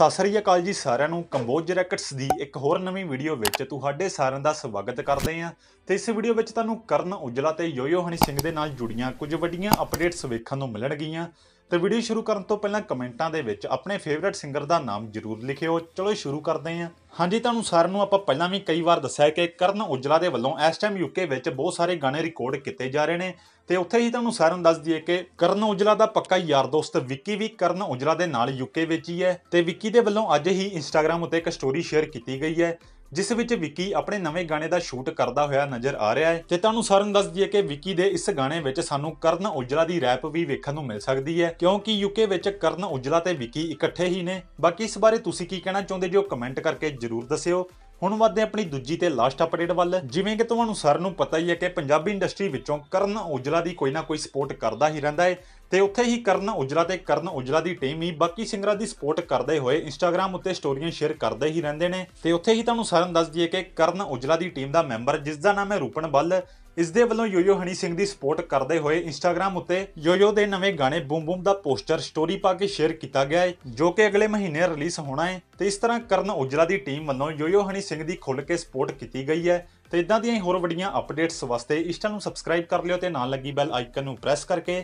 ਸਤਿ ਸ੍ਰੀ ਅਕਾਲ ਜੀ ਸਾਰਿਆਂ ਨੂੰ ਕੰਬੋਜ ਰੈਕਟਸ ਦੀ ਇੱਕ ਹੋਰ ਨਵੀਂ ਵੀਡੀਓ ਵਿੱਚ ਤੁਹਾਡੇ ਸਾਰਿਆਂ ਦਾ ਸਵਾਗਤ ਕਰਦੇ ਆਂ ਤੇ ਇਸ ਵੀਡੀਓ ਵਿੱਚ ਤੁਹਾਨੂੰ ਕਰਨ ਉਜਲਾ ਤੇ ਯੋਯੋ ਹਨੀ ਸਿੰਘ ਦੇ ਨਾਲ ਜੁੜੀਆਂ ਕੁਝ ਵੱਡੀਆਂ ਅਪਡੇਟਸ ਵੇਖਣ ਨੂੰ ਮਿਲਣਗੀਆਂ ਤੇ ਵੀਡੀਓ ਸ਼ੁਰੂ ਕਰਨ ਤੋਂ ਪਹਿਲਾਂ ਕਮੈਂਟਾਂ ਦੇ ਵਿੱਚ ਆਪਣੇ ਫੇਵਰਿਟ ਸਿੰਗਰ ਦਾ ਨਾਮ ਜ਼ਰੂਰ ਲਿਖਿਓ ਚਲੋ ਸ਼ੁਰੂ ਕਰਦੇ ਹਾਂ ਹਾਂਜੀ ਤੁਹਾਨੂੰ ਸਾਰਿਆਂ ਨੂੰ ਆਪਾਂ ਪਹਿਲਾਂ ਵੀ ਕਈ ਵਾਰ ਦੱਸਿਆ ਕਿ ਕਰਨ ਉਜਲਾ ਦੇ ਵੱਲੋਂ ਇਸ ਟਾਈਮ ਯੂਕੇ ਵਿੱਚ ਬਹੁਤ ਸਾਰੇ ਗਾਣੇ ਰਿਕਾਰਡ ਕੀਤੇ ਜਾ ਰਹੇ ਨੇ ਤੇ ਉੱਥੇ ਹੀ ਤੁਹਾਨੂੰ ਸਾਰਿਆਂ ਨੂੰ ਦੱਸ ਦਈਏ ਕਿ ਕਰਨ ਉਜਲਾ ਦਾ ਪੱਕਾ ਯਾਰ ਦੋਸਤ ਵਿੱਕੀ ਵੀ ਕਰਨ ਉਜਲਾ ਦੇ ਨਾਲ ਯੂਕੇ ਵਿੱਚ ਹੀ ਹੈ ਤੇ ਵਿੱਕੀ ਦੇ ਵੱਲੋਂ ਅੱਜ ਹੀ ਇੰਸਟਾਗ੍ਰam ਉੱਤੇ ਇੱਕ ਸਟੋਰੀ ਸ਼ੇਅਰ ਕੀਤੀ ਗਈ ਹੈ ਜਿਸ ਵਿੱਚ ਵਿੱਕੀ ਆਪਣੇ ਨਵੇਂ ਗਾਣੇ ਦਾ ਸ਼ੂਟ ਕਰਦਾ ਹੋਇਆ ਨਜ਼ਰ ਆ ਰਿਹਾ ਹੈ ਤੇ ਤੁਹਾਨੂੰ ਸਾਰਨ ਦੱਸ ਦਈਏ ਕਿ ਵਿੱਕੀ ਦੇ ਇਸ ਗਾਣੇ ਵਿੱਚ ਸਾਨੂੰ ਕਰਨ ਉਜਲਾ ਦੀ ਰੈਪ ਵੀ ਵੇਖਣ ਨੂੰ ਮਿਲ ਸਕਦੀ ਹੈ ਕਿਉਂਕਿ ਯੂਕੇ ਵਿੱਚ ਕਰਨ ਉਜਲਾ ਤੇ ਵਿੱਕੀ ਇਕੱਠੇ ਹੀ ਨੇ ਬਾਕੀ ਇਸ ਬਾਰੇ ਤੁਸੀਂ ਕੀ ਕਹਿਣਾ ਚਾਹੁੰਦੇ ਜੋ ਕਮੈਂਟ ਕਰਕੇ ਜਰੂਰ ਦੱਸਿਓ ਹੁਣ ਵੱਧਦੇ ਆਪਣੀ ਦੂਜੀ ਤੇ ਲਾਸਟ ਅਪਡੇਟ ਵੱਲ ਜਿਵੇਂ ਕਿ ਤੁਹਾਨੂੰ ਸਾਰਨ ਨੂੰ ਪਤਾ ਹੀ ਹੈ ਕਿ ਪੰਜਾਬੀ ਇੰਡਸਟਰੀ ਵਿੱਚੋਂ ਕਰਨ ਔਜਲਾ ਦੀ ਕੋਈ ਨਾ ਕੋਈ ਸਪੋਰਟ ਕਰਦਾ ਹੀ ਰਹਿੰਦਾ ਹੈ ਤੇ ਉੱਥੇ ਹੀ ਕਰਨ ਉਜਲਾ ਤੇ ਕਰਨ ਉਜਲਾ ਦੀ ਟੀਮ ਵੀ ਬਾਕੀ ਸਿੰਗਰਾਂ ਦੀ ਸਪੋਰਟ ਕਰਦੇ ਹੋਏ ਇੰਸਟਾਗ੍ਰam ਉੱਤੇ ਸਟੋਰੀਆਂ ਸ਼ੇਅਰ ਕਰਦੇ ਹੀ ਰਹਿੰਦੇ ਨੇ ਤੇ ਉੱਥੇ ਹੀ ਤੁਹਾਨੂੰ ਸਾਰਨ ਦੱਸ ਦਈਏ ਕਿ ਕਰਨ ਉਜਲਾ ਦੀ ਟੀਮ ਦਾ ਮੈਂਬਰ ਜਿਸ ਦਾ ਨਾਮ ਹੈ ਰੂਪਨ ਬੱਲ ਇਸ ਦੇ ਵੱਲੋਂ ਯੋਯੋ ਹਣੀ ਸਿੰਘ ਦੀ ਸਪੋਰਟ ਕਰਦੇ ਹੋਏ ਇੰਸਟਾਗ੍ਰam ਉੱਤੇ ਯੋਯੋ ਦੇ ਨਵੇਂ ਗਾਣੇ ਬੂਮ ਬੂਮ ਦਾ ਪੋਸਟਰ ਸਟੋਰੀ ਪਾ ਕੇ ਸ਼ੇਅਰ ਕੀਤਾ ਗਿਆ ਹੈ ਜੋ ਕਿ ਅਗਲੇ ਮਹੀਨੇ ਰਿਲੀਜ਼ ਹੋਣਾ ਹੈ ਤੇ ਇਸ ਤਰ੍ਹਾਂ ਕਰਨ ਉਜਲਾ ਦੀ ਟੀਮ ਵੱਲੋਂ ਯੋਯੋ ਹਣੀ ਸਿੰਘ ਦੀ ਖੁੱਲ੍ਹ ਕੇ ਸਪੋਰਟ ਕੀਤੀ ਗਈ ਹੈ ਤੇ ਇਦਾਂ ਦੀਆਂ ਹੋਰ ਵੱਡੀਆਂ ਅਪਡੇਟਸ ਵਾਸਤੇ ਇਸ ਚੈਨਲ ਨੂੰ ਸਬਸਕ੍ਰਾਈਬ ਕਰ ਲਿਓ ਤੇ ਨਾਲ ਲੱਗੀ ਬੈਲ ਆਈਕਨ ਨੂੰ ਪ੍ਰੈਸ ਕਰਕੇ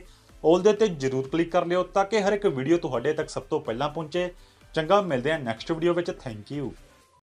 ਦੇ ਉੱਤੇ ਜਰੂਰ ਕਲਿੱਕ ਕਰ ਲਿਓ ਤਾਂ ਕਿ ਹਰ ਇੱਕ ਵੀਡੀਓ ਤੁਹਾਡੇ ਤੱਕ ਸਭ ਤੋਂ ਪਹਿਲਾਂ ਪਹੁੰਚੇ ਚੰਗਾ ਮਿਲਦੇ ਹਾਂ ਨੈਕਸਟ ਵੀਡੀਓ ਵਿੱਚ ਥੈਂਕ ਯੂ